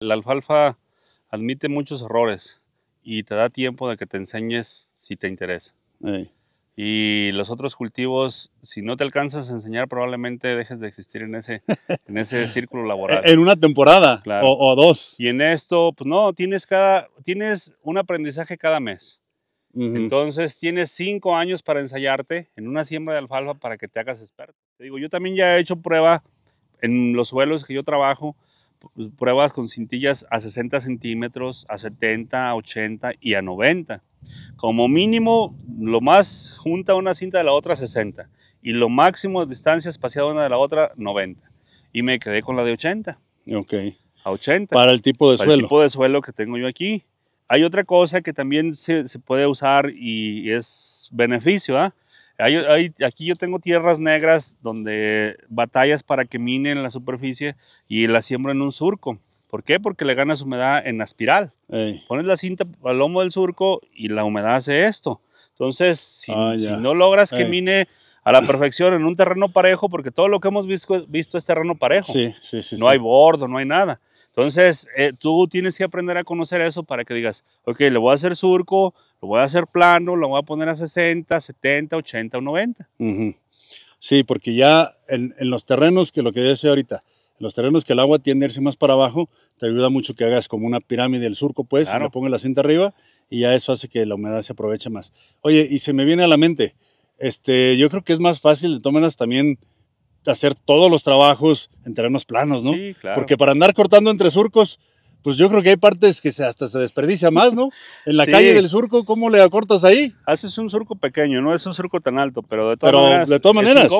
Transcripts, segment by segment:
La alfalfa admite muchos errores y te da tiempo de que te enseñes si te interesa. Y los otros cultivos, si no te alcanzas a enseñar, probablemente dejes de existir en ese, en ese círculo laboral. En una temporada o, dos. Y en esto, pues no, tienes, cada, tienes un aprendizaje cada mes. Entonces tienes cinco años para ensayarte en una siembra de alfalfa para que te hagas experto. Te digo, yo también ya he hecho prueba en los suelos que yo trabajo pruebas con cintillas a 60 centímetros, a 70, a 80 y a 90. Como mínimo, lo más junta una cinta de la otra 60 y lo máximo de distancia espaciada una de la otra 90. Y me quedé con la de 80. Ok. A 80. Para el tipo de para El tipo de suelo que tengo yo aquí. Hay otra cosa que también se, puede usar y es beneficio, ¿ah? aquí yo tengo tierras negras donde batallas para que mine en la superficie y la siembro en un surco. ¿Por qué? Porque le ganas humedad en la espiral. Pones la cinta al lomo del surco y la humedad hace esto. Entonces, si, ah, no logras que mine a la perfección en un terreno parejo, porque todo lo que hemos visto, visto es terreno parejo. Sí, sí, sí, no hay bordo, no hay nada. Entonces, eh, tú tienes que aprender a conocer eso para que digas, ok, le voy a hacer surco, lo voy a hacer plano, lo voy a poner a 60, 70, 80 o 90. Sí, porque ya en, los terrenos que lo que decía ahorita, en los terrenos que el agua tiende a irse más para abajo, te ayuda mucho que hagas como una pirámide del surco, pues, y le pones la cinta arriba y ya eso hace que la humedad se aproveche más. Oye, y se me viene a la mente, este, yo creo que es más fácil de tomarlas también hacer todos los trabajos en terrenos planos, ¿no? Sí, claro. Porque para andar cortando entre surcos, pues yo creo que hay partes que hasta se desperdicia más, ¿no? En la calle del surco, ¿cómo le acortas ahí? Haces un surco pequeño, no es un surco tan alto, pero de todas pero, maneras, de todas maneras es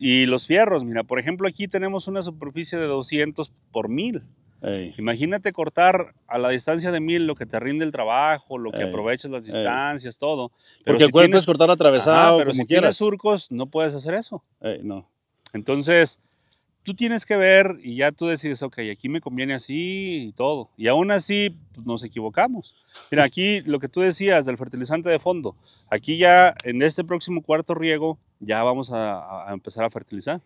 Y, y, los fierros, mira, por ejemplo, aquí tenemos una superficie de 200 por 1000. Imagínate cortar a la distancia de mil lo que te rinde el trabajo, lo que aprovechas las distancias, todo. Porque el cuerpo es cortar atravesado, pero como si quieras. tienes surcos, no puedes hacer eso. no. Entonces, tú tienes que ver y ya tú decides, ok, aquí me conviene así y todo. Y aún así pues, nos equivocamos. Mira, aquí lo que tú decías del fertilizante de fondo, aquí ya en este próximo cuarto riego ya vamos a empezar a fertilizar.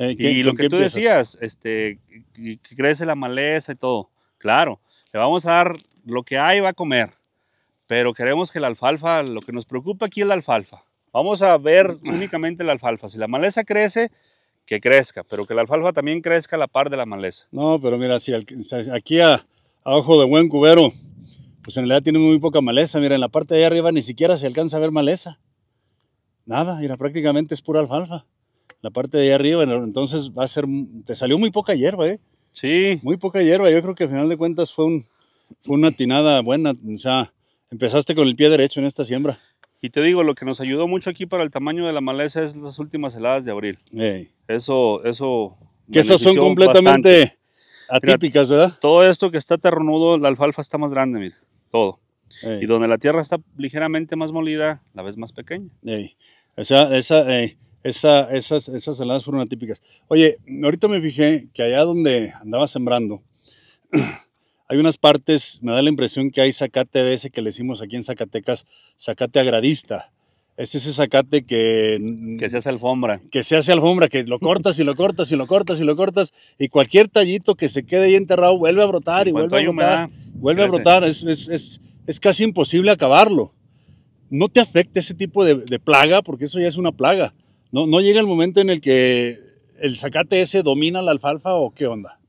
Eh, y lo que tú decías, este, que crece la maleza y todo. Claro, le vamos a dar lo que hay, va a comer. Pero queremos que la alfalfa, lo que nos preocupa aquí es la alfalfa. Vamos a ver únicamente la alfalfa. Si la maleza crece, que crezca, pero que la alfalfa también crezca a la par de la maleza. No, pero mira, si aquí a, a ojo de buen cubero, pues en realidad tiene muy poca maleza. Mira, en la parte de arriba ni siquiera se alcanza a ver maleza. Nada, mira, prácticamente es pura alfalfa la parte de arriba, entonces va a ser, te salió muy poca hierba, ¿eh? Sí. Muy poca hierba, yo creo que al final de cuentas fue, una tinada buena, o sea, empezaste con el pie derecho en esta siembra. Y te digo, lo que nos ayudó mucho aquí para el tamaño de la maleza es las últimas heladas de abril. Eso, eso. Que esas son completamente atípicas, ¿verdad? Todo esto que está terronudo, la alfalfa está más grande, mira, todo. Y donde la tierra está ligeramente más molida, la ves más pequeña. Ey. O sea, esa, esas, esas saladas fueron atípicas. Oye, ahorita me fijé que allá donde andaba sembrando, hay unas partes, me da la impresión que hay zacate de ese que le hicimos aquí en Zacatecas, zacate agradista. Este es ese zacate que... Que se hace alfombra. Que se hace alfombra, que lo cortas y lo cortas y lo cortas y lo cortas y cualquier tallito que se quede ahí enterrado vuelve a brotar y vuelve a brotar. vuelve a brotar, es, es, casi imposible acabarlo. No te afecta ese tipo de plaga porque eso ya es una plaga. ¿No, llega el momento en el que el zacate ese domina la alfalfa o qué onda?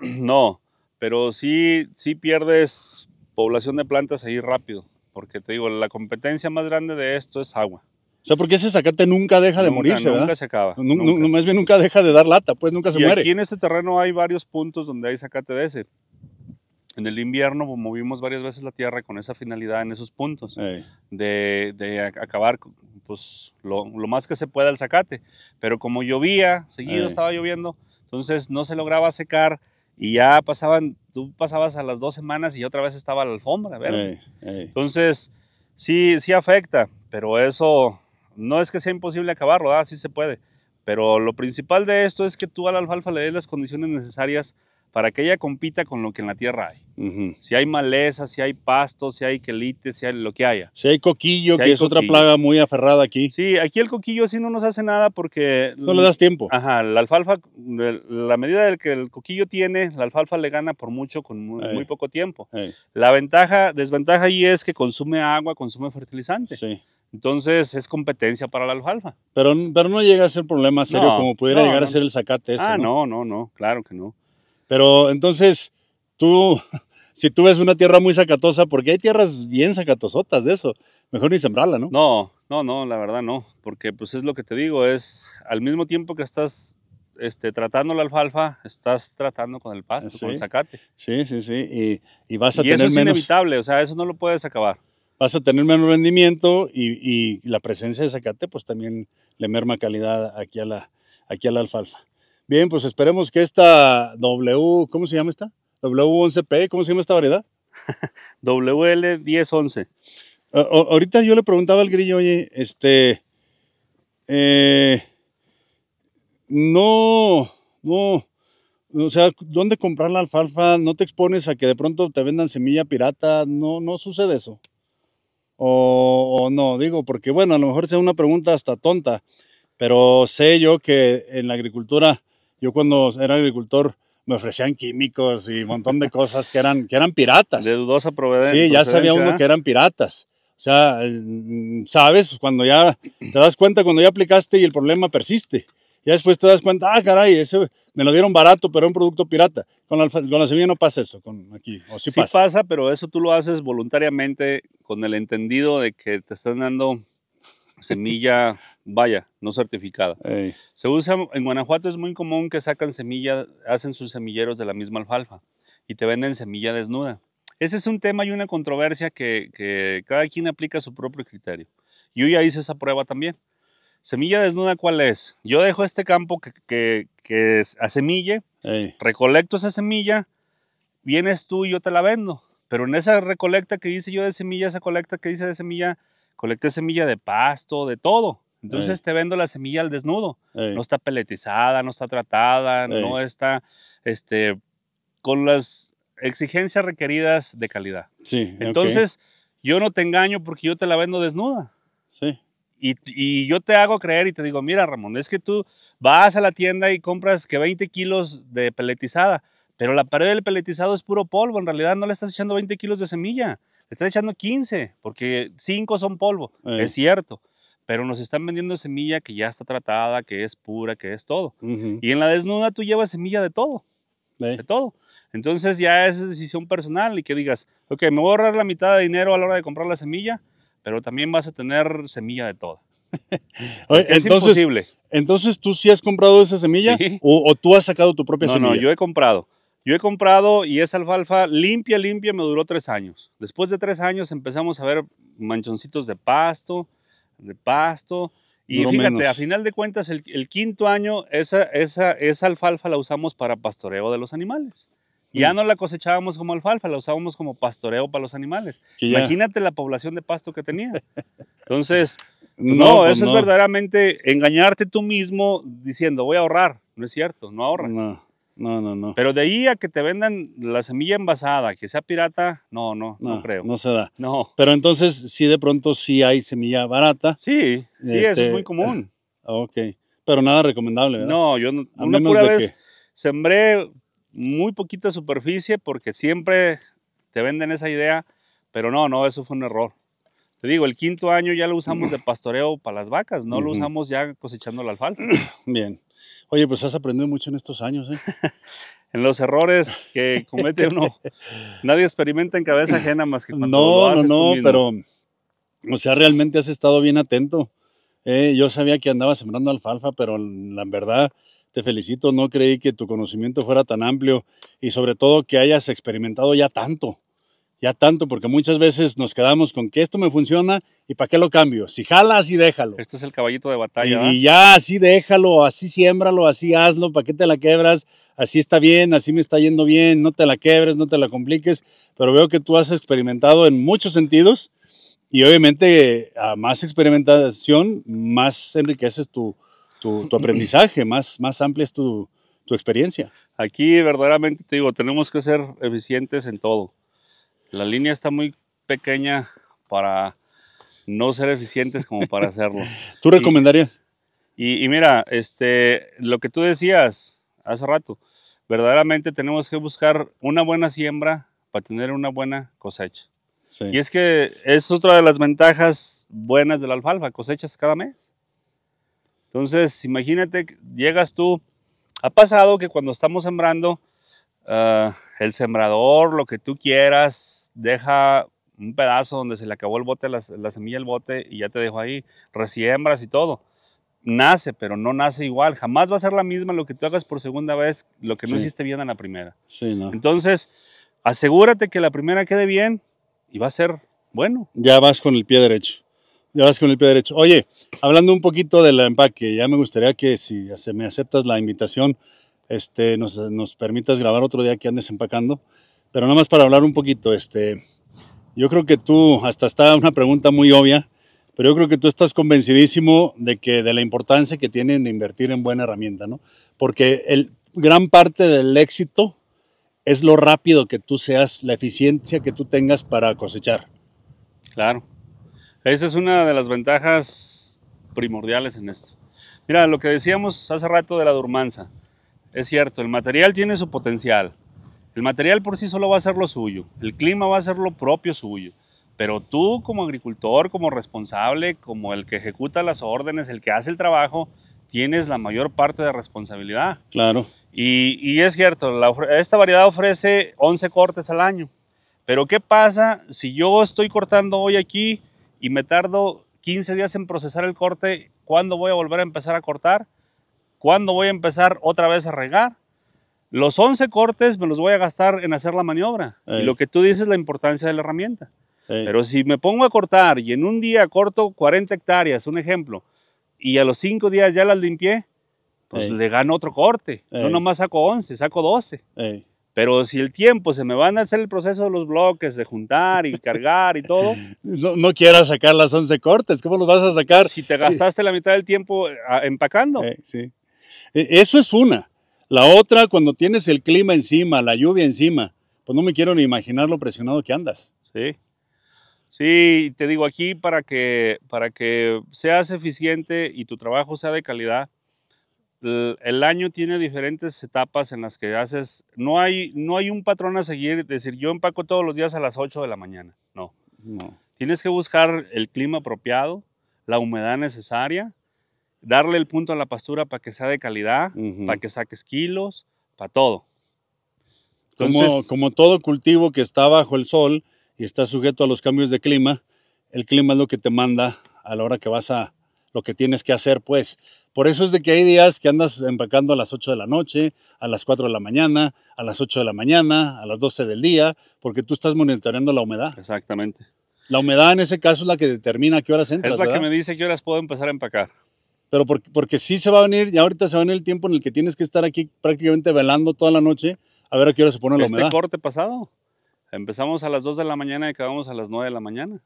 No, pero sí, sí pierdes población de plantas ahí rápido, porque te digo, la competencia más grande de esto es agua. O sea, porque ese zacate nunca deja de morirse, ¿verdad? Nunca se acaba. No, más bien nunca deja de dar lata, pues nunca se y Aquí en este terreno hay varios puntos donde hay zacate de ese. En el invierno pues, movimos varias veces la tierra con esa finalidad en esos puntos, de, de, acabar pues, lo, más que se pueda el zacate. Pero como llovía, seguido estaba lloviendo, entonces no se lograba secar y ya pasaban, tú pasabas a las dos semanas y otra vez estaba la alfombra, ¿verdad? entonces sí, sí afecta, pero eso no es que sea imposible acabarlo, ¿verdad? Ah, sí se puede. Pero lo principal de esto es que tú a la alfalfa le des las condiciones necesarias para que ella compita con lo que en la tierra hay. Si hay maleza, si hay pasto, si hay quelite, si hay lo que haya. Si hay coquillo, que es otra plaga muy aferrada aquí. Sí, aquí el coquillo sí no nos hace nada porque... No le das tiempo. Ajá, la alfalfa, la medida del que el coquillo tiene, la alfalfa le gana por mucho con muy, poco tiempo. La ventaja, desventaja ahí es que consume agua, consume fertilizante. Sí. Entonces es competencia para la alfalfa. Pero, pero no llega a ser problema serio como pudiera llegar a ser el zacate ese. Ah, no, no, no, claro que no. Pero entonces, tú, si tú ves una tierra muy sacatosa, porque hay tierras bien sacatosotas de eso, mejor ni sembrarla, ¿no? No, no, no, la verdad no, porque pues es lo que te digo, es al mismo tiempo que estás este, tratando la alfalfa, estás tratando con el pasto, con el zacate. Sí, sí, sí, y, vas a y tener eso es inevitable, o sea, eso no lo puedes acabar. Vas a tener menos rendimiento y, la presencia de zacate pues también le merma calidad aquí a la, aquí a la alfalfa. Bien, pues esperemos que esta W, ¿cómo se llama esta? W11P, ¿cómo se llama esta variedad? WL1011. Ah, ahorita yo le preguntaba al grillo, oye, este, eh, no, no, o sea, ¿dónde comprar la alfalfa? ¿No te expones a que de pronto te vendan semilla pirata? No, no sucede eso. o, no, digo, porque bueno, a lo mejor sea una pregunta hasta tonta, pero sé yo que en la agricultura yo cuando era agricultor me ofrecían químicos y un montón de cosas que eran, que eran piratas. De dudosa proveedad. Sí, ya sabía uno que eran piratas. O sea, mm, sabes, pues, cuando ya te das cuenta, cuando ya aplicaste y el problema persiste. Ya después te das cuenta, ah, caray, ese me lo dieron barato, pero es un producto pirata. Con la, semilla no pasa eso, con aquí. O sí, sí pasa. pasa, pero eso tú lo haces voluntariamente con el entendido de que te están dando semilla vaya, no certificada. Se usa, en Guanajuato es muy común que sacan semilla, hacen sus semilleros de la misma alfalfa y te venden semilla desnuda. Ese es un tema y una controversia que, que cada quien aplica su propio criterio. Yo ya hice esa prueba también. Semilla desnuda, ¿cuál es? Yo dejo este campo que, que, que a semille, recolecto esa semilla, vienes tú y yo te la vendo. Pero en esa recolecta que hice yo de semilla, esa colecta que hice de semilla, Colecté semilla de pasto, de todo. Entonces te vendo la semilla al desnudo. No está peletizada, no está tratada, no está este, con las exigencias requeridas de calidad. Sí. Entonces, yo no te engaño porque yo te la vendo desnuda. Sí. Y, y, yo te hago creer y te digo, mira Ramón, es que tú vas a la tienda y compras que 20 kilos de peletizada, pero la pared del peletizado es puro polvo, en realidad no le estás echando 20 kilos de semilla está echando 15, porque 5 son polvo, es eh. cierto. Pero nos están vendiendo semilla que ya está tratada, que es pura, que es todo. Y en la desnuda tú llevas semilla de todo. De todo. Entonces ya es decisión personal y que digas, ok, me voy a ahorrar la mitad de dinero a la hora de comprar la semilla, pero también vas a tener semilla de todo. es entonces, imposible. Entonces tú sí has comprado esa semilla o, tú has sacado tu propia no, No, yo he comprado. Yo he comprado y esa alfalfa limpia, limpia, me duró tres años. Después de tres años empezamos a ver manchoncitos de pasto, de pasto. Y fíjate, a final de cuentas, el, quinto año, esa, esa, esa, alfalfa la usamos para pastoreo de los animales. Ya mm. no la cosechábamos como alfalfa, la usábamos como pastoreo para los animales. Imagínate la población de pasto que tenía. Entonces, no, pues eso es verdaderamente engañarte tú mismo diciendo voy a ahorrar. No es cierto, no ahorras. No, no, no. Pero de ahí a que te vendan la semilla envasada, que sea pirata, no, no, no, creo. No se da. No. Pero entonces, si de pronto sí hay semilla barata. Sí, sí, es este, muy común. Ok. Pero nada recomendable, ¿verdad? No, yo no, a una pura sembré muy poquita superficie porque siempre te venden esa idea, pero no, no, eso fue un error. Te digo, el quinto año ya lo usamos de pastoreo para las vacas, no lo usamos ya cosechando el alfalfa. Bien. Oye, pues has aprendido mucho en estos años, ¿eh? en los errores que comete uno. Nadie experimenta en cabeza ajena más que cuando No, lo haces no, no, pero, o sea, realmente has estado bien atento. ¿eh? yo sabía que andaba sembrando alfalfa, pero la verdad te felicito, no creí que tu conocimiento fuera tan amplio y sobre todo que hayas experimentado ya tanto ya tanto, porque muchas veces nos quedamos con que esto me funciona y para qué lo cambio. Si jala, así déjalo. Este es el caballito de batalla. Y, ya así déjalo, así siémbralo, así hazlo, para qué te la quebras, así está bien, así me está yendo bien, no te la quebres, no te la compliques. Pero veo que tú has experimentado en muchos sentidos y obviamente a más experimentación, más enriqueces tu, aprendizaje, más, más amplia es tu, tu experiencia. Aquí verdaderamente te digo, tenemos que ser eficientes en todo la línea está muy pequeña para no ser eficientes como para hacerlo. ¿Tú recomendarías? Y, mira, este, lo que tú decías hace rato, verdaderamente tenemos que buscar una buena siembra para tener una buena cosecha. Y es que es otra de las ventajas buenas de la alfalfa, cosechas cada mes. Entonces, imagínate, llegas tú, ha pasado que cuando estamos sembrando, Ah, el sembrador, lo que tú quieras, deja un pedazo donde se le acabó el bote, la, semilla el bote y ya te dejo ahí, resiembras y todo. Nace, pero no nace igual. Jamás va a ser la misma lo que tú hagas por segunda vez, lo que no hiciste bien en la primera. Entonces, asegúrate que la primera quede bien y va a ser bueno. Ya vas con el pie derecho. Ya vas con el pie derecho. Oye, hablando un poquito del empaque, ya me gustaría que si se me aceptas la invitación, este, nos, nos, permitas grabar otro día que andes empacando. Pero nada más para hablar un poquito, este, yo creo que tú, hasta está una pregunta muy obvia, pero yo creo que tú estás convencidísimo de que de la importancia que tienen de invertir en buena herramienta, ¿no? Porque el, gran parte del éxito es lo rápido que tú seas, la eficiencia que tú tengas para cosechar. Claro. Esa es una de las ventajas primordiales en esto. Mira, lo que decíamos hace rato de la durmanza es cierto, el material tiene su potencial. El material por sí solo va a ser lo suyo, el clima va a ser lo propio suyo, pero tú como agricultor, como responsable, como el que ejecuta las órdenes, el que hace el trabajo, tienes la mayor parte de responsabilidad. Claro. Y, es cierto, esta variedad ofrece 11 cortes al año, pero ¿qué pasa si yo estoy cortando hoy aquí y me tardo 15 días en procesar el corte? ¿Cuándo voy a volver a empezar a cortar? ¿Cuándo voy a empezar otra vez a regar? Los 11 cortes me los voy a gastar en hacer la maniobra. Y lo que tú dices es la importancia de la herramienta. Pero si me pongo a cortar y en un día corto 40 hectáreas, un ejemplo, y a los 5 días ya las limpié, pues le gano otro corte. No nomás saco 11, saco 12. Pero si el tiempo se me van a hacer el proceso de los bloques, de juntar y cargar y todo. No, quieras sacar las 11 cortes, ¿cómo los vas a sacar? Si te gastaste la mitad del tiempo eh, empacando. sí. E, eso es una. La otra, cuando tienes el clima encima, la lluvia encima, pues no me quiero ni imaginar lo presionado que andas. Sí. Sí, te digo aquí para que, para que seas eficiente y tu trabajo sea de calidad, el año tiene diferentes etapas en las que haces, no hay, no hay un patrón a seguir, decir yo empaco todos los días a las 8 de la mañana, no. Tienes que buscar el clima apropiado, la humedad necesaria, darle el punto a la pastura para que sea de calidad, para que saques kilos, para todo. como, todo cultivo que está bajo el sol y está sujeto a los cambios de clima, el clima es lo que te manda a la hora que vas a lo que tienes que hacer, pues. Por eso es de que hay días que andas empacando a las 8 de la noche, a las 4 de la mañana, a las 8 de la mañana, a las 12 del día, porque tú estás monitoreando la humedad. Exactamente. La humedad en ese caso es la que determina qué horas entras. Es la que me dice qué horas puedo empezar a empacar pero porque, porque sí se va a venir, y ahorita se va a venir el tiempo en el que tienes que estar aquí prácticamente velando toda la noche a ver a qué hora se pone la este humedad. corte pasado, empezamos a las 2 de la mañana y acabamos a las 9 de la mañana.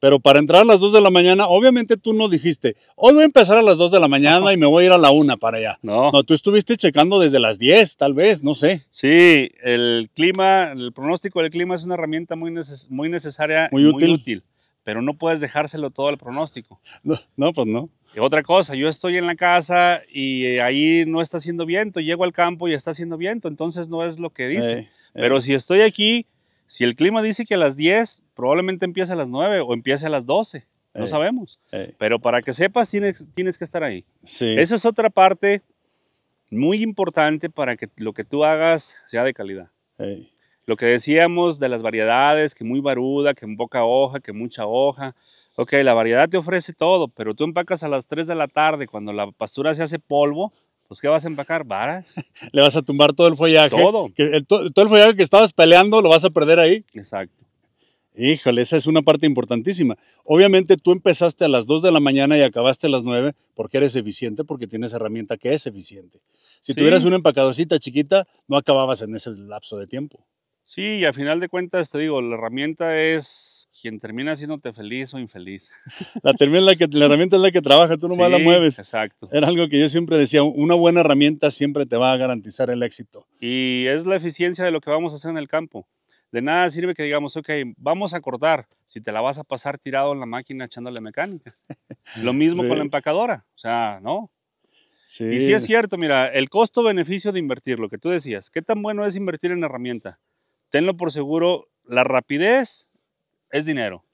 Pero para entrar a las 2 de la mañana, obviamente tú no dijiste, hoy voy a empezar a las 2 de la mañana y me voy a ir a la 1 para allá. No. No, tú estuviste checando desde las 10, tal vez, no sé. Sí, el clima, el pronóstico del clima es una herramienta muy, muy necesaria muy útil. muy útil. Pero no puedes dejárselo todo al pronóstico. no pues no otra cosa, yo estoy en la casa y eh, ahí no está haciendo viento, llego al campo y está haciendo viento, entonces no es lo que dice. Pero si estoy aquí, si el clima dice que a las 10, probablemente empiece a las 9 o empiece a las 12, no sabemos. Pero para que sepas, tienes, que estar ahí. Sí. Esa es otra parte muy importante para que lo que tú hagas sea de calidad. Lo que decíamos de las variedades, que muy baruda, que en boca hoja, que mucha hoja, Ok, la variedad te ofrece todo, pero tú empacas a las 3 de la tarde cuando la pastura se hace polvo. Pues, ¿qué vas a empacar? ¿Varas? Le vas a tumbar todo el follaje. Todo. el, todo el follaje que estabas peleando lo vas a perder ahí. Exacto. Híjole, esa es una parte importantísima. Obviamente tú empezaste a las 2 de la mañana y acabaste a las 9 porque eres eficiente, porque tienes herramienta que es eficiente. Si tuvieras una empacadocita chiquita, no acababas en ese lapso de tiempo. Sí, y a final de cuentas te digo, la herramienta es quien termina haciéndote feliz o infeliz. La, la herramienta es la que trabaja, tú no más la mueves. Exacto. Era algo que yo siempre decía, una buena herramienta siempre te va a garantizar el éxito. Y es la eficiencia de lo que vamos a hacer en el campo. De nada sirve que digamos, ok, vamos a cortar si te la vas a pasar tirado en la máquina echándole mecánica. Lo mismo con la empacadora, o sea, ¿no? Sí. Y sí es cierto, mira, el costo-beneficio de invertir, lo que tú decías, ¿qué tan bueno es invertir en herramienta? tenlo por seguro, la rapidez es dinero,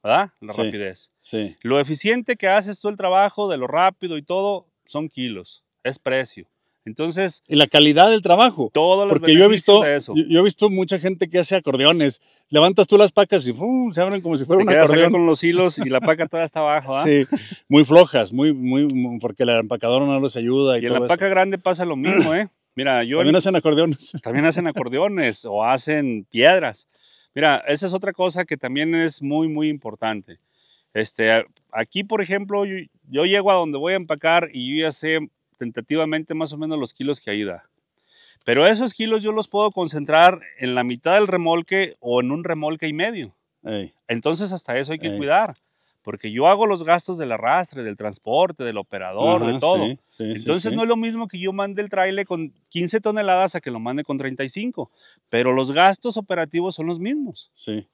¿verdad? La rapidez. Sí. Lo eficiente que haces tú el trabajo, de lo rápido y todo, son kilos, es precio. Entonces. Y la calidad del trabajo. todo Porque yo he visto, eso. Yo, he visto mucha gente que hace acordeones. Levantas tú las pacas y uh, se abren como si fuera un acordeón. con los hilos y la paca toda está abajo. ¿ah? Sí, muy flojas, muy, muy, porque el empacador no les ayuda. Y, y en la paca grande pasa lo mismo, ¿eh? Mira, yo... También hacen acordeones. También hacen acordeones o hacen piedras. Mira, esa es otra cosa que también es muy, muy importante. Este, aquí, por ejemplo, yo, llego a donde voy a empacar y yo ya sé tentativamente más o menos los kilos que ahí da. Pero esos kilos yo los puedo concentrar en la mitad del remolque o en un remolque y medio. Entonces hasta eso hay que cuidar porque yo hago los gastos del arrastre, del transporte, del operador, de todo. Entonces no es lo mismo que yo mande el trailer con 15 toneladas a que lo mande con 35, pero los gastos operativos son los mismos. Sí.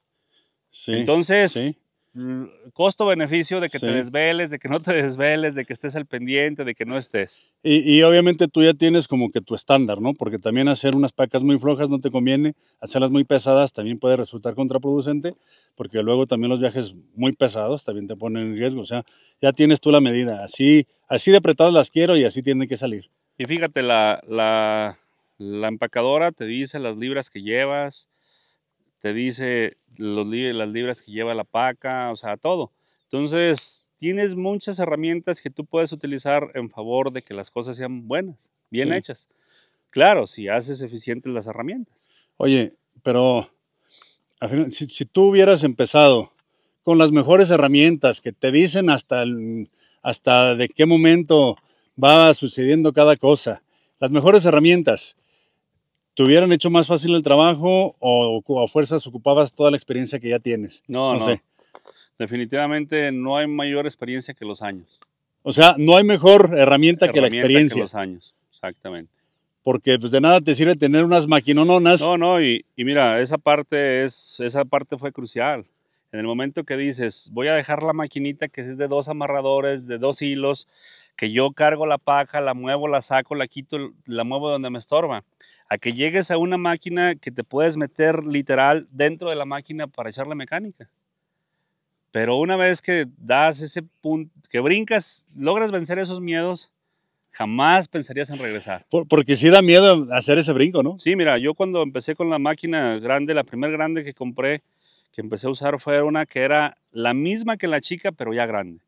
Sí, Entonces, Mm, costo-beneficio de que te desveles, de que no te desveles, de que estés al pendiente, de que no estés. Y, obviamente tú ya tienes como que tu estándar, ¿no? Porque también hacer unas pacas muy flojas no te conviene, hacerlas muy pesadas también puede resultar contraproducente, porque luego también los viajes muy pesados también te ponen en riesgo. O sea, ya tienes tú la medida. Así, así de apretadas las quiero y así tienen que salir. Y fíjate, la, la empacadora te dice las libras que llevas, te dice las libras que lleva la paca, o sea, todo. Entonces, tienes muchas herramientas que tú puedes utilizar en favor de que las cosas sean buenas, bien hechas. Claro, si haces eficientes las herramientas. Oye, pero si, tú hubieras empezado con las mejores herramientas que te dicen hasta, el, hasta de qué momento va sucediendo cada cosa, las mejores herramientas, ¿Te hubieran hecho más fácil el trabajo o, a fuerzas ocupabas toda la experiencia que ya tienes? No, no, Sé. Definitivamente no hay mayor experiencia que los años. O sea, no hay mejor herramienta, que la experiencia. Que los años, exactamente. Porque pues de nada te sirve tener unas maquinononas. No, no, y, mira, esa parte, es, esa parte fue crucial. En el momento que dices, voy a dejar la maquinita que es de dos amarradores, de dos hilos, que yo cargo la paja, la muevo, la saco, la quito, la muevo donde me estorba a que llegues a una máquina que te puedes meter literal dentro de la máquina para echarle mecánica. Pero una vez que das ese punto, que brincas, logras vencer esos miedos, jamás pensarías en regresar. porque sí da miedo hacer ese brinco, ¿no? Sí, mira, yo cuando empecé con la máquina grande, la primera grande que compré, que empecé a usar fue una que era la misma que la chica, pero ya grande.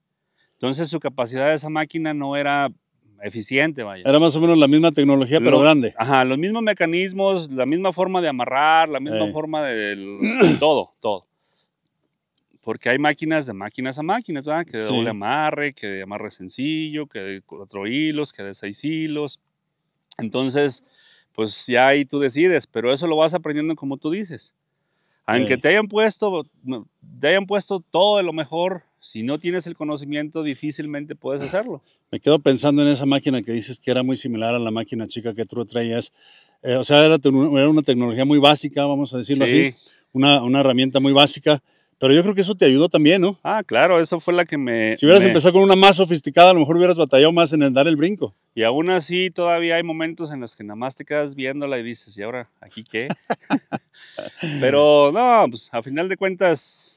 Entonces su capacidad de esa máquina no era eficiente, vaya. Era más o menos la misma tecnología, pero grande. Ajá, los mismos mecanismos, la misma forma de amarrar, la misma eh. forma de, todo, todo. Porque hay máquinas de máquinas a máquinas, ¿verdad? Que de doble amarre, que de amarre sencillo, que de cuatro hilos, que de seis hilos. Entonces, pues ya ahí tú decides, pero eso lo vas aprendiendo como tú dices. Aunque eh. te hayan puesto, te hayan puesto todo de lo mejor, si no tienes el conocimiento, difícilmente puedes hacerlo. Me quedo pensando en esa máquina que dices que era muy similar a la máquina chica que tú traías. Eh, o sea, era, una tecnología muy básica, vamos a decirlo así, una, herramienta muy básica. Pero yo creo que eso te ayudó también, ¿no? Ah, claro, eso fue la que me... Si hubieras empezado con una más sofisticada, a lo mejor hubieras batallado más en dar el brinco. Y aún así, todavía hay momentos en los que nada más te quedas viéndola y dices, ¿y ahora aquí qué? Pero no, pues a final de cuentas,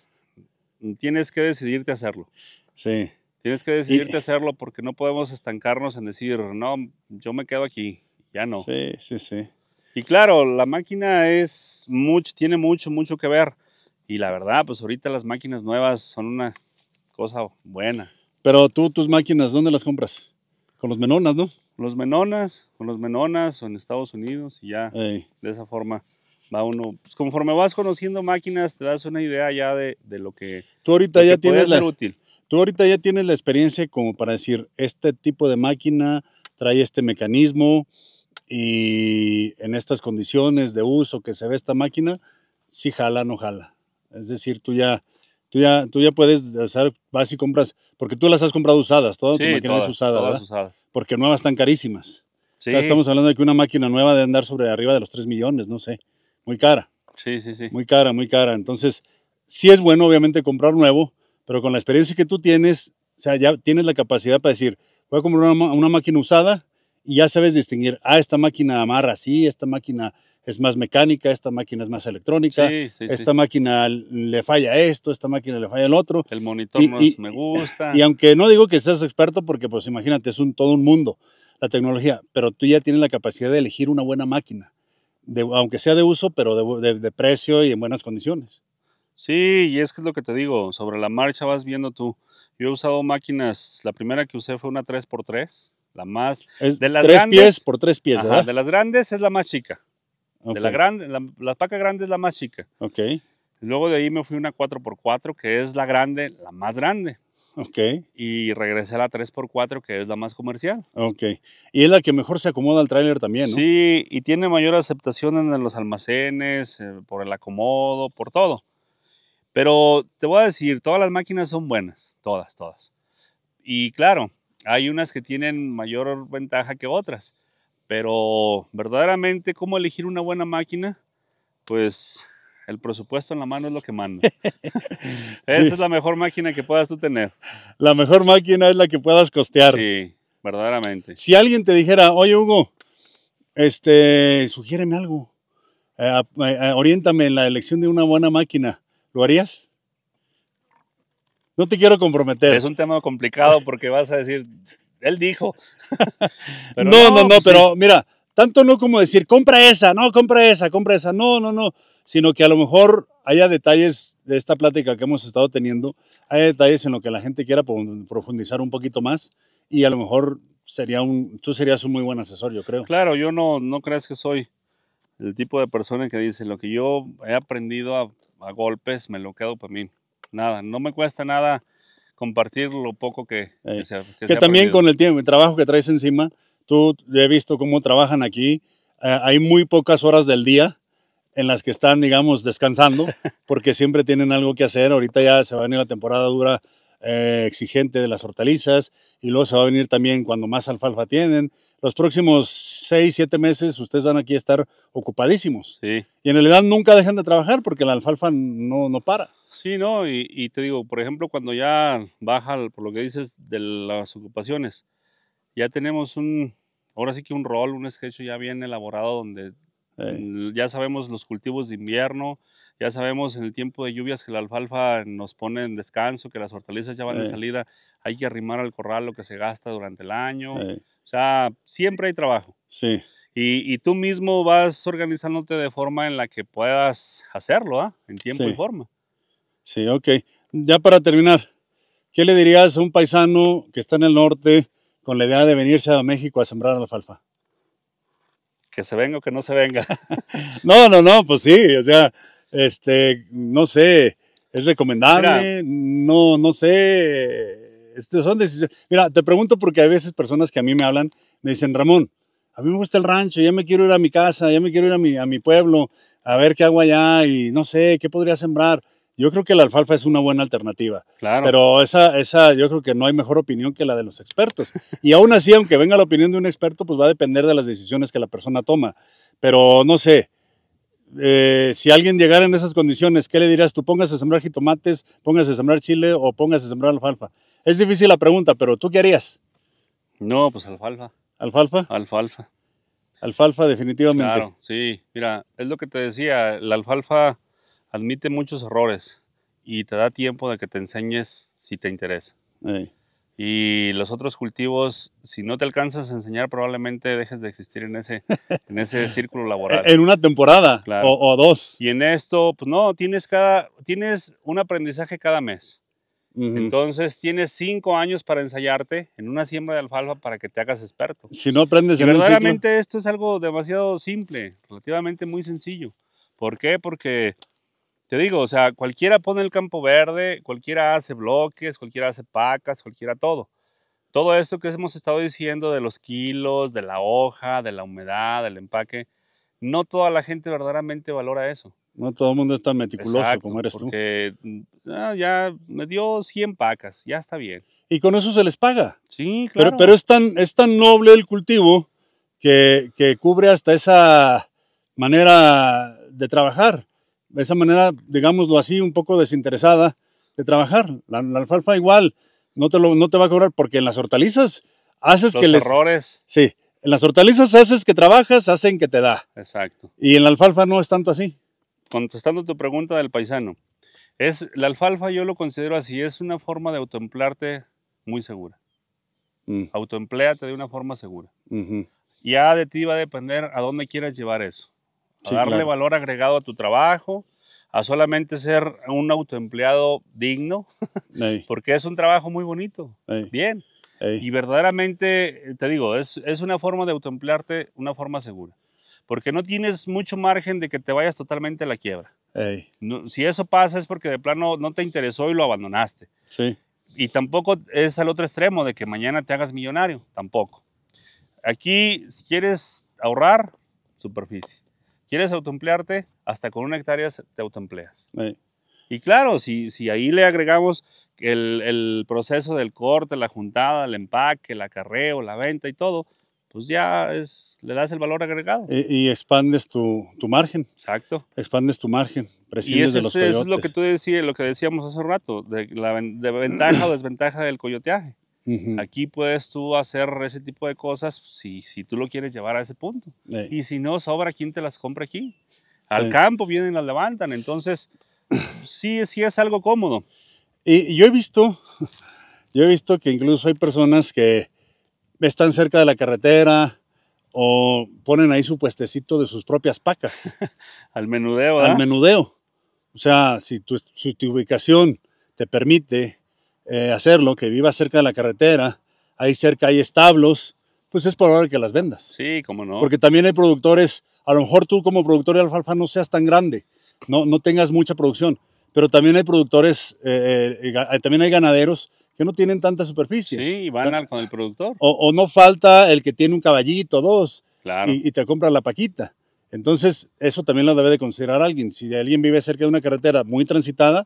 tienes que decidirte a hacerlo. Sí. Tienes que decidirte a eh hacerlo porque no podemos estancarnos en decir, no, yo me quedo aquí, ya no. Sí, sí, sí. Y claro, la máquina es mucho, tiene mucho, mucho que ver. Y la verdad, pues ahorita las máquinas nuevas son una cosa buena. Pero tú, tus máquinas, ¿dónde las compras? Con los menonas, ¿no? Los menonas, con los menonas o en Estados Unidos y ya de esa forma. Pues, conforme vas conociendo máquinas, te das una idea ya de, lo que... Tú ahorita ya tienes Útil. Tú ahorita ya tienes la experiencia como para decir, este tipo de máquina trae este mecanismo y en estas condiciones de uso que se ve esta máquina, si jala, no jala. Es decir, tú ya, tú ya, tú ya puedes, hacer, vas y compras, porque tú las has comprado usadas, todas, máquinas ¿verdad? Usadas. Porque nuevas están carísimas. estamos hablando de que una máquina nueva de andar sobre arriba de los 3 millones, no sé muy cara. Sí, sí, sí. Muy cara, muy cara. Entonces, sí es bueno, obviamente, comprar nuevo, pero con la experiencia que tú tienes, o sea, ya tienes la capacidad para decir, voy a comprar una, máquina usada y ya sabes distinguir, ah, esta máquina amarra así, esta máquina es más mecánica, esta máquina es más electrónica, esta máquina le falla esto, esta máquina le falla el otro. El monitor y, me gusta. Y aunque no digo que seas experto, porque pues imagínate, es un, todo un mundo la tecnología, pero tú ya tienes la capacidad de elegir una buena máquina aunque sea de uso, pero de, precio y en buenas condiciones. Sí, y es que es lo que te digo, sobre la marcha vas viendo tú. Yo he usado máquinas, la primera que usé fue una 3x3, la más... Es de las tres pies por tres pies, ¿verdad? De las grandes es la más chica. De la, grande, la, paca grande es la más chica. Ok. Luego de ahí me fui una 4x4, que es la grande, la más grande. Ok. Y regresé a la 3x4, que es la más comercial. Ok. Y es la que mejor se acomoda al trailer también, ¿no? Sí, y tiene mayor aceptación en los almacenes, eh, por el acomodo, por todo. Pero te voy a decir, todas las máquinas son buenas, todas, todas. Y claro, hay unas que tienen mayor ventaja que otras, pero verdaderamente cómo elegir una buena máquina, pues el presupuesto en la mano es lo que manda. Esa es la mejor máquina que puedas tú tener. La mejor máquina es la que puedas costear. Sí, verdaderamente. Si alguien te dijera, oye Hugo, este, sugiéreme algo, eh, eh, eh, oriéntame en la elección de una buena máquina, ¿lo harías? No te quiero comprometer. Es un tema complicado porque vas a decir, él dijo. no, no, no, pues pero mira, tanto no como decir, compra esa, no, compra esa, compra esa, no, no, no sino que a lo mejor haya detalles de esta plática que hemos estado teniendo, Hay detalles en lo que la gente quiera profundizar un poquito más y a lo mejor sería un, tú serías un muy buen asesor, yo creo. Claro, yo no, no crees que soy el tipo de persona que dice, lo que yo he aprendido a, golpes me lo quedo para mí. Nada, no me cuesta nada compartir lo poco que... que, eh, que, también con el tiempo, el trabajo que traes encima, tú he visto cómo trabajan aquí, eh, hay muy pocas horas del día en las que están, digamos, descansando, porque siempre tienen algo que hacer. Ahorita ya se va a venir la temporada dura eh, exigente de las hortalizas y luego se va a venir también cuando más alfalfa tienen. Los próximos 6, siete meses ustedes van aquí a estar ocupadísimos. Sí. Y en realidad nunca dejan de trabajar porque la alfalfa no, no para. Sí, no, y, te digo, por ejemplo, cuando ya baja, por lo que dices, de las ocupaciones, ya tenemos un, ahora sí que un rol, un sketch ya bien elaborado donde ya sabemos los cultivos de invierno, ya sabemos en el tiempo de lluvias que la alfalfa nos pone en descanso, que las hortalizas ya van de salida, hay que arrimar al corral lo que se gasta durante el año. O sea, siempre hay trabajo. Sí. Y, tú mismo vas organizándote de forma en la que puedas hacerlo, ¿ah? En tiempo y forma. Sí, ok. Ya para terminar, ¿qué le dirías a un paisano que está en el norte con la idea de venirse a México a sembrar alfalfa? que se venga o que no se venga. no, no, no, pues sí, o sea, este, no sé, es recomendable, no, no sé, este, son decisiones. Mira, te pregunto porque hay veces personas que a mí me hablan, me dicen, Ramón, a mí me gusta el rancho, ya me quiero ir a mi casa, ya me quiero ir a mi, a mi pueblo, a ver qué hago allá y no sé, qué podría sembrar. Yo creo que la alfalfa es una buena alternativa. Claro. Pero esa, esa, yo creo que no hay mejor opinión que la de los expertos. Y aún así, aunque venga la opinión de un experto, pues va a depender de las decisiones que la persona toma. Pero no sé, eh, si alguien llegara en esas condiciones, ¿qué le dirías tú? pongas a sembrar jitomates, pongas a sembrar chile o pongas a sembrar alfalfa. Es difícil la pregunta, pero ¿tú qué harías? No, pues alfalfa. ¿Alfalfa? Alfalfa. Alfalfa, definitivamente. Claro, sí. Mira, es lo que te decía, la alfalfa admite muchos errores y te da tiempo de que te enseñes si te interesa. Y los otros cultivos, si no te alcanzas a enseñar, probablemente dejes de existir en ese, en ese círculo laboral. En una temporada o, dos. Y en esto, pues no, tienes, cada, tienes un aprendizaje cada mes. Entonces tienes cinco años para ensayarte en una siembra de alfalfa para que te hagas experto. Si no aprendes en Realmente esto es algo demasiado simple, relativamente muy sencillo. ¿Por qué? Porque te digo, o sea, cualquiera pone el campo verde, cualquiera hace bloques, cualquiera hace pacas, cualquiera todo. Todo esto que hemos estado diciendo de los kilos, de la hoja, de la humedad, del empaque, no toda la gente verdaderamente valora eso. No todo el mundo es tan meticuloso como eres tú. Mm, ah, ya me dio 100 pacas, ya está bien. Y con eso se les paga. Sí, claro. Pero, pero es, tan, es tan noble el cultivo que, que cubre hasta esa manera de trabajar esa manera, digámoslo así, un poco desinteresada de trabajar. La, alfalfa igual, no te, lo, no te va a cobrar porque en las hortalizas haces que les... errores. Sí, en las hortalizas haces que trabajas, hacen que te da. Exacto. Y en la alfalfa no es tanto así. Contestando tu pregunta del paisano, es, la alfalfa yo lo considero así, es una forma de autoemplearte muy segura. Mm. de una forma segura. Ya de ti va a depender a dónde quieras llevar eso a darle valor agregado a tu trabajo, a solamente ser un autoempleado digno, porque es un trabajo muy bonito. Bien. Y verdaderamente, te digo, es, es una forma de autoemplearte, una forma segura. Porque no tienes mucho margen de que te vayas totalmente a la quiebra. si eso pasa es porque de plano no te interesó y lo abandonaste. Sí. Y tampoco es al otro extremo de que mañana te hagas millonario, tampoco. Aquí, si quieres ahorrar, superficie. ¿Quieres autoemplearte? Hasta con una hectárea te autoempleas. Y claro, si, si ahí le agregamos el, el, proceso del corte, la juntada, el empaque, el acarreo, la venta y todo, pues ya es, le das el valor agregado. Y, expandes tu, margen. Exacto. Expandes tu margen, prescindes de los es, es lo que tú decías, lo que decíamos hace rato, de de ventaja o desventaja del coyoteaje. Aquí puedes tú hacer ese tipo de cosas si, si tú lo quieres llevar a ese punto. Y si no sobra, ¿quién te las compra aquí? Al campo vienen las levantan. Entonces, sí, sí es algo cómodo. Y yo he visto, yo he visto que incluso hay personas que están cerca de la carretera o ponen ahí su puestecito de sus propias pacas. Al menudeo. ¿verdad? Al menudeo. O sea, si tu, si tu ubicación te permite eh, hacerlo, que viva cerca de la carretera, ahí cerca hay establos, pues es probable que las vendas. Sí, cómo no. Porque también hay productores, a lo mejor tú como productor de alfalfa no seas tan grande, no, no tengas mucha producción, pero también hay productores, eh, eh, también hay ganaderos que no tienen tanta superficie. Sí, y van con el productor. O, no falta el que tiene un caballito, dos, y, y, te compra la paquita. Entonces, eso también lo debe de considerar alguien. Si alguien vive cerca de una carretera muy transitada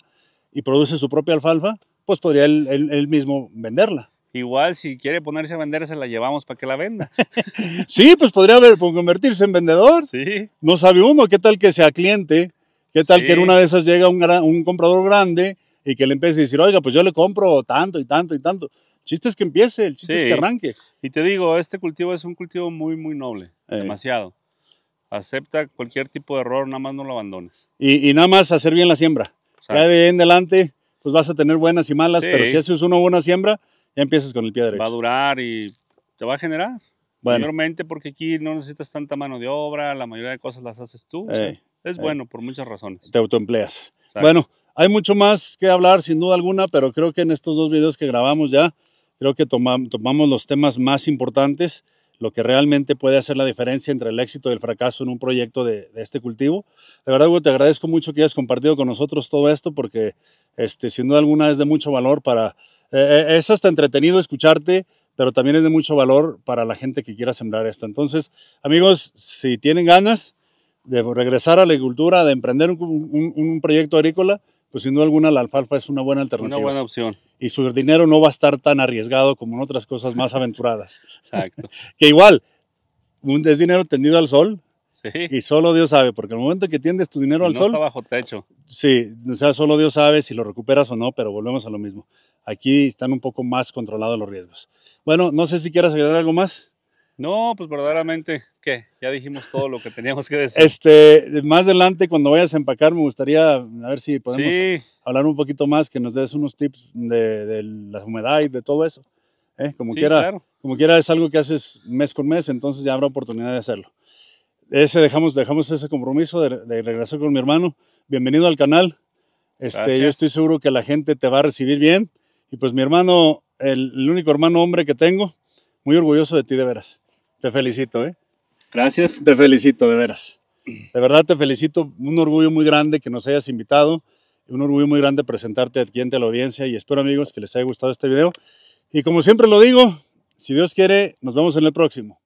y produce su propia alfalfa, pues podría él, mismo venderla. Igual, si quiere ponerse a vender, se la llevamos para que la venda. sí, pues podría haber, pues, convertirse en vendedor. Sí. No sabe uno, qué tal que sea cliente, qué tal que en una de esas llega un, comprador grande y que le empiece a decir, oiga, pues yo le compro tanto y tanto y tanto. El chiste es que empiece, el chiste es que arranque. Y te digo, este cultivo es un cultivo muy, muy noble, eh. demasiado. Acepta cualquier tipo de error, nada más no lo abandones. Y, nada más hacer bien la siembra. ya de en adelante pues vas a tener buenas y malas, pero si haces una buena siembra, ya empiezas con el pie derecho. Va a durar y te va a generar. Bueno. porque aquí no necesitas tanta mano de obra, la mayoría de cosas las haces tú. Eh, es eh. bueno por muchas razones. Te autoempleas. Bueno, hay mucho más que hablar sin duda alguna, pero creo que en estos dos videos que grabamos ya, creo que tomamos los temas más importantes lo que realmente puede hacer la diferencia entre el éxito y el fracaso en un proyecto de, este cultivo. De verdad, Hugo, te agradezco mucho que hayas compartido con nosotros todo esto porque este, sin duda alguna es de mucho valor para... Eh, eh, es hasta entretenido escucharte, pero también es de mucho valor para la gente que quiera sembrar esto. Entonces, amigos, si tienen ganas de regresar a la agricultura, de emprender un proyecto agrícola, pues sin duda alguna la alfalfa es una buena alternativa. Una buena opción. Y su dinero no va a estar tan arriesgado como en otras cosas más aventuradas. Exacto. que igual, es dinero tendido al sol. Sí. Y solo Dios sabe, porque el momento que tiendes tu dinero al no sol. Está bajo techo. Sí, o sea, solo Dios sabe si lo recuperas o no, pero volvemos a lo mismo. Aquí están un poco más controlados los riesgos. Bueno, no sé si quieres agregar algo más. No, pues verdaderamente, ¿qué? Ya dijimos todo lo que teníamos que decir. Este, más adelante, cuando vayas a empacar, me gustaría a ver si podemos hablar un poquito más, que nos des unos tips de, la humedad y de todo eso. ¿Eh? Como, quiera, como quiera, es algo que haces mes con mes, entonces ya habrá oportunidad de hacerlo. Ese, dejamos, dejamos ese compromiso de, regresar con mi hermano. Bienvenido al canal. Este, yo estoy seguro que la gente te va a recibir bien. Y pues mi hermano, el único hermano hombre que tengo, muy orgulloso de ti de veras. Te felicito, ¿eh? Gracias. Te felicito, de veras. De verdad te felicito. Un orgullo muy grande que nos hayas invitado. Un orgullo muy grande presentarte aquí ante la audiencia y espero, amigos, que les haya gustado este video. Y como siempre lo digo, si Dios quiere, nos vemos en el próximo.